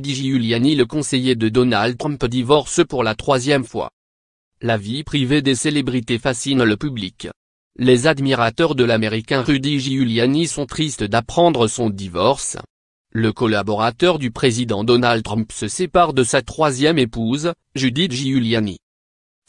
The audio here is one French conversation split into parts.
Rudy Giuliani le conseiller de Donald Trump divorce pour la troisième fois. La vie privée des célébrités fascine le public. Les admirateurs de l'américain Rudy Giuliani sont tristes d'apprendre son divorce. Le collaborateur du président Donald Trump se sépare de sa troisième épouse, Judith Giuliani.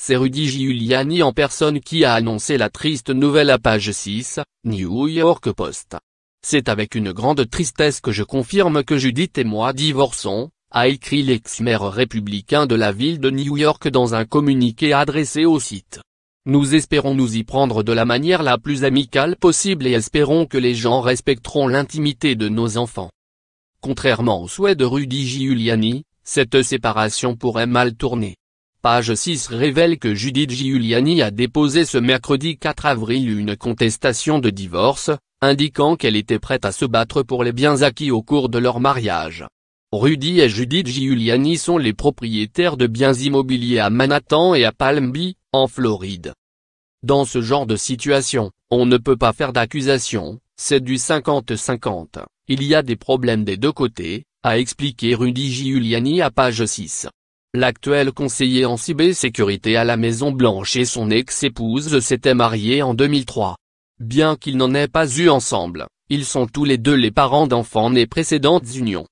C'est Rudy Giuliani en personne qui a annoncé la triste nouvelle à page 6, New York Post. C'est avec une grande tristesse que je confirme que Judith et moi divorçons, a écrit l'ex-maire républicain de la ville de New York dans un communiqué adressé au site. Nous espérons nous y prendre de la manière la plus amicale possible et espérons que les gens respecteront l'intimité de nos enfants. Contrairement au souhait de Rudy Giuliani, cette séparation pourrait mal tourner. Page 6 révèle que Judith Giuliani a déposé ce mercredi 4 avril une contestation de divorce, indiquant qu'elle était prête à se battre pour les biens acquis au cours de leur mariage. Rudy et Judith Giuliani sont les propriétaires de biens immobiliers à Manhattan et à Palm Beach, en Floride. Dans ce genre de situation, on ne peut pas faire d'accusation, c'est du 50-50, il y a des problèmes des deux côtés, a expliqué Rudy Giuliani à page 6. L'actuel conseiller en cybersécurité à la Maison Blanche et son ex-épouse s'étaient mariés en 2003. Bien qu'ils n'en aient pas eu ensemble, ils sont tous les deux les parents d'enfants nés précédentes unions.